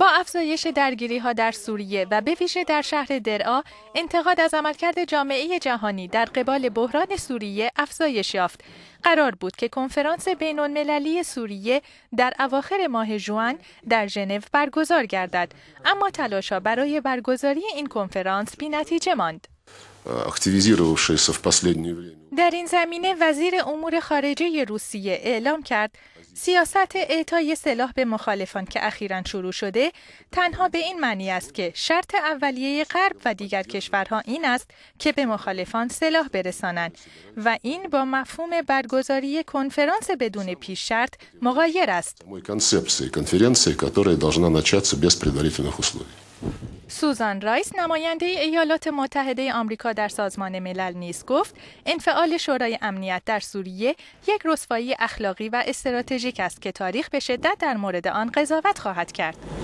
با افزایش درگیری ها در سوریه و به ویژه در شهر درعا انتقاد از عملکرد جامعه جهانی در قبال بحران سوریه افزایش یافت قرار بود که کنفرانس بین المللی سوریه در اواخر ماه جوان در ژنو برگزار گردد اما تلاشا برای برگزاری این کنفرانس بی نتیجه ماند در این زمینه وزیر امور خارجه روسیه اعلام کرد سیاست اعطای سلاح به مخالفان که اخیرا شروع شده تنها به این معنی است که شرط اولیه غرب و دیگر کشورها این است که به مخالفان سلاح برسانند و این با مفهوم برگزاری کنفرانس بدون پیش شرط مغایر است. سوزان رایس نماینده ایالات متحده آمریکا در سازمان ملل نیز گفت انفعال شورای امنیت در سوریه یک رسوایی اخلاقی و استراتژیک است که تاریخ به شدت در مورد آن قضاوت خواهد کرد.